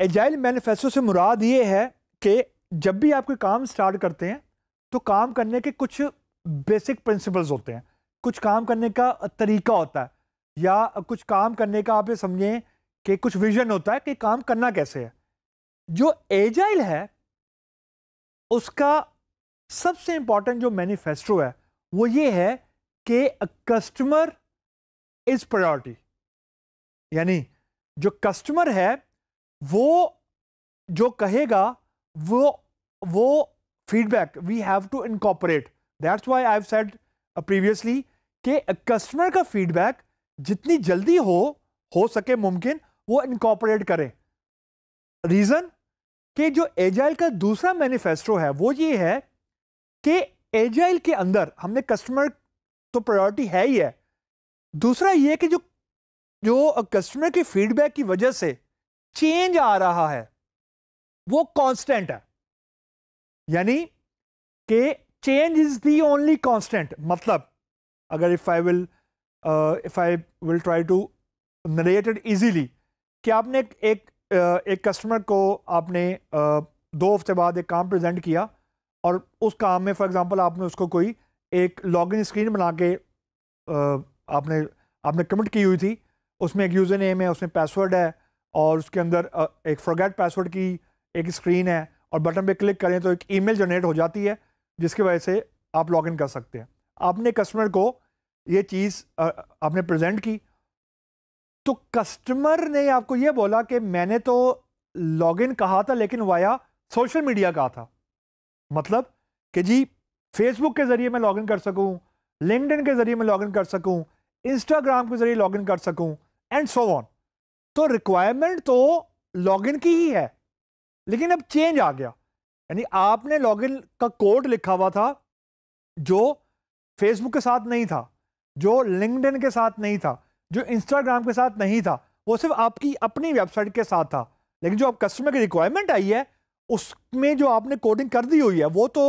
agile manifesto से मुराद ये है कि जब भी आप कोई काम स्टार्ट करते हैं तो काम करने के कुछ बेसिक प्रिंसिपल्स होते हैं कुछ काम करने का तरीका होता है या कुछ काम करने का आप ये समझें कि कुछ विजन होता है कि काम करना कैसे है जो एजाइल है उसका सबसे इंपॉर्टेंट जो मैनिफेस्टो है वो ये है कि कस्टमर इज़ प्रायोरिटी यानी जो कस्टमर है वो जो कहेगा वो वो feedback we have to incorporate that's why I said previously कि कस्टमर का फीडबैक जितनी जल्दी हो हो सके मुमकिन वो इनकॉपरेट करें रीज़न कि जो एजाइल का दूसरा मैनिफेस्टो है वो ये है कि एजाइल के अंदर हमने कस्टमर तो प्रायोरिटी है ही है दूसरा ये कि जो जो कस्टमर uh, के फीडबैक की वजह से चेंज आ रहा है वो कांस्टेंट है यानी कि change is the only constant मतलब अगर if I will if I will try to narrated easily कि आपने एक uh, एक कस्टमर को आपने uh, दो हफ्ते बाद एक काम प्रेजेंट किया और उस काम में फॉर एग्जांपल आपने उसको कोई एक लॉगिन स्क्रीन बना के uh, आपने आपने कमिट की हुई थी उसमें एक यूज़र नेम है उसमें पासवर्ड है और उसके अंदर एक फॉरगेट पासवर्ड की एक स्क्रीन है और बटन पे क्लिक करें तो एक ईमेल जनरेट हो जाती है जिसकी वजह से आप लॉगिन कर सकते हैं आपने कस्टमर को ये चीज़ आपने प्रेजेंट की तो कस्टमर ने आपको ये बोला कि मैंने तो लॉगिन कहा था लेकिन वाया सोशल मीडिया कहा था मतलब कि जी फेसबुक के ज़रिए मैं लॉगिन कर सकूँ लिंकड के ज़रिए मैं लॉगिन कर सकूँ इंस्टाग्राम के ज़रिए लॉगिन कर सकूँ एंड सो ऑन तो रिक्वायरमेंट तो लॉगिन की ही है लेकिन अब चेंज आ गया यानी आपने लॉगिन का कोड लिखा हुआ था जो फेसबुक के साथ नहीं था जो लिंकड के साथ नहीं था जो इंस्टाग्राम के साथ नहीं था वो सिर्फ आपकी अपनी वेबसाइट के साथ था लेकिन जो आप कस्टमर की रिक्वायरमेंट आई है उसमें जो आपने कोडिंग कर दी हुई है वो तो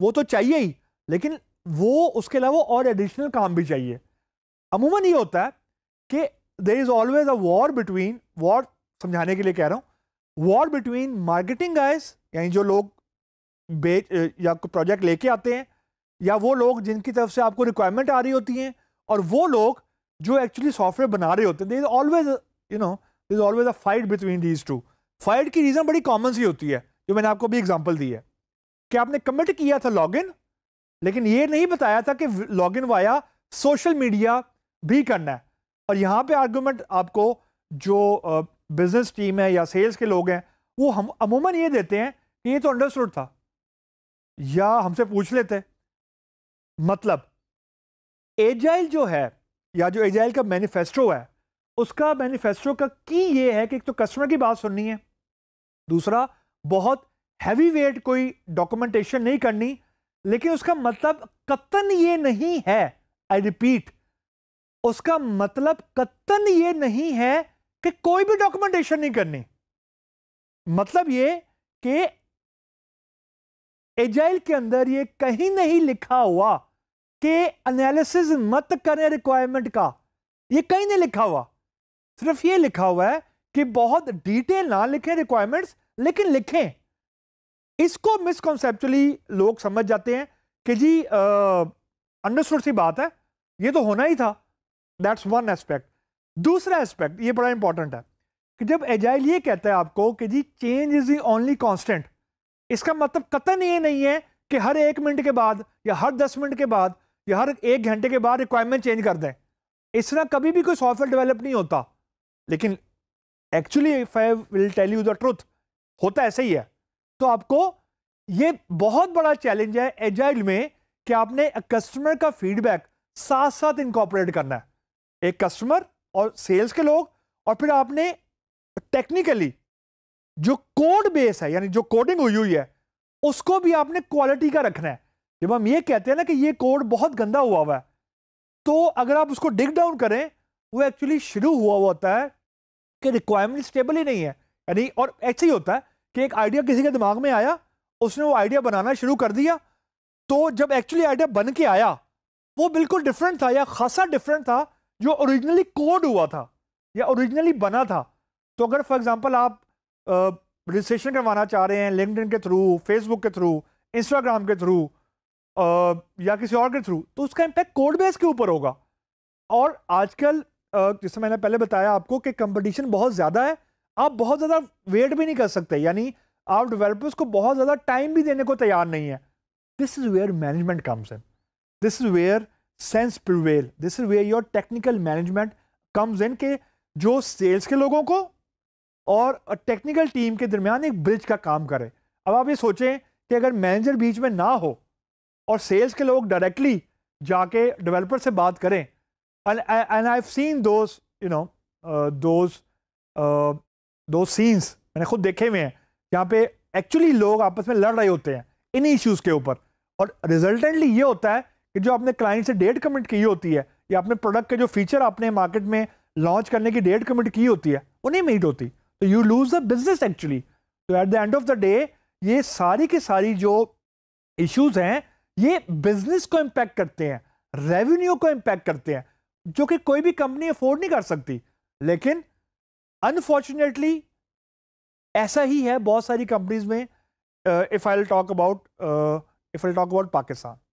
वो तो चाहिए ही लेकिन वो उसके अलावा और एडिशनल काम भी चाहिए अमूमन ये होता है कि there is always a war between war समझाने के लिए कह रहा हूँ वॉर बिटवीन मार्केटिंग गाइस यानी जो लोग बेच या प्रोजेक्ट लेके आते हैं या वो लोग जिनकी तरफ से आपको रिक्वायरमेंट आ रही होती हैं और वो लोग जो एक्चुअली सॉफ्टवेयर बना रहे होते हैं there is always you know is always a fight between these two fight की रीज़न बड़ी कॉमन सी होती है जो मैंने आपको अभी एग्जाम्पल दी है कि आपने कमिट किया था लॉगिन लेकिन ये नहीं बताया था कि log in via social media भी करना है और यहाँ पे आर्गूमेंट आपको जो बिजनेस टीम है या सेल्स के लोग हैं वो हम अमूमन ये देते हैं कि ये तो अंडरस्टूड था या हमसे पूछ लेते मतलब एजाइल जो है या जो एजाइल का मैनिफेस्टो है उसका मैनिफेस्टो का की ये है कि एक तो कस्टमर की बात सुननी है दूसरा बहुत हैवी वेट कोई डॉक्यूमेंटेशन नहीं करनी लेकिन उसका मतलब कतन ये नहीं है आई रिपीट उसका मतलब कत्तन ये नहीं है कि कोई भी डॉक्यूमेंटेशन नहीं करनी मतलब ये कि एजाइल के अंदर ये कहीं नहीं लिखा हुआ कि एनालिसिस मत करें रिक्वायरमेंट का ये कहीं नहीं लिखा हुआ सिर्फ ये लिखा हुआ है कि बहुत डिटेल ना लिखें रिक्वायरमेंट्स लेकिन लिखें इसको मिसकॉन्सेप्चुअली लोग समझ जाते हैं कि जी अंडरस्टूड सी बात है ये तो होना ही था दैट्स वन एस्पेक्ट दूसरा एस्पेक्ट ये बड़ा इंपॉर्टेंट है कि जब एजाइल ये कहता है आपको कि जी change is the only constant इसका मतलब कतन ये नहीं है कि हर एक मिनट के बाद या हर दस मिनट के बाद या हर एक घंटे के बाद रिक्वायरमेंट चेंज कर दें इस तरह कभी भी कोई सॉफ्टवेयर डेवलप नहीं होता लेकिन actually if I will tell you the truth होता ऐसा ही है तो आपको ये बहुत बड़ा चैलेंज है एजाइल में कि आपने कस्टमर का फीडबैक साथ साथ इनकॉपरेट करना है एक कस्टमर और सेल्स के लोग और फिर आपने टेक्निकली जो कोड बेस है यानी जो कोडिंग हुई हुई है उसको भी आपने क्वालिटी का रखना है जब हम ये कहते हैं ना कि ये कोड बहुत गंदा हुआ हुआ है तो अगर आप उसको डिग डाउन करें वो एक्चुअली शुरू हुआ हुआ होता है कि रिक्वायरमेंट स्टेबल ही नहीं है यानी और ऐसे ही होता है कि एक आइडिया किसी के दिमाग में आया उसने वो आइडिया बनाना शुरू कर दिया तो जब एक्चुअली आइडिया बन के आया वो बिल्कुल डिफरेंट था या खासा डिफरेंट था जो ओरिजिनली कोड हुआ था या ओरिजिनली बना था तो अगर फॉर एग्जांपल आप रजिस्ट्रेशन करवाना चाह रहे हैं लिंकड के थ्रू फेसबुक के थ्रू इंस्टाग्राम के थ्रू या किसी और के थ्रू तो उसका इम्पैक्ट कोड बेस के ऊपर होगा और आजकल जैसे मैंने पहले बताया आपको कि कंपटीशन बहुत ज़्यादा है आप बहुत ज़्यादा वेट भी नहीं कर सकते यानी आप डेवलपर्स को बहुत ज़्यादा टाइम भी देने को तैयार नहीं है this is where management comes in this is where sense prevail this is way your technical management comes in के जो सेल्स के लोगों को और टेक्निकल टीम के दरमियान एक ब्रिज का काम करे अब आप ये सोचें कि अगर मैनेजर बीच में ना हो और सेल्स के लोग डायरेक्टली जाके डेवलपर से बात करें and I seen those you know those two scenes मैंने खुद देखे हुए हैं जहाँ पे एक्चुअली लोग आपस में लड़ रहे होते हैं इन इश्यूज़ के ऊपर और रिजल्टेंटली ये होता है कि जो आपने क्लाइंट से डेट कमिट की होती है या अपने प्रोडक्ट के जो फीचर आपने मार्केट में लॉन्च करने की डेट कमिट की होती है वो नहीं मीट होती तो you lose the business actually तो at the end of the day ये सारी की सारी जो इश्यूज हैं ये बिजनेस को इम्पैक्ट करते हैं रेवेन्यू को इम्पैक्ट करते हैं जो कि कोई भी कंपनी अफोर्ड नहीं कर सकती लेकिन अनफॉर्चुनेटली ऐसा ही है बहुत सारी कंपनीज में if I talk about if I talk about Pakistan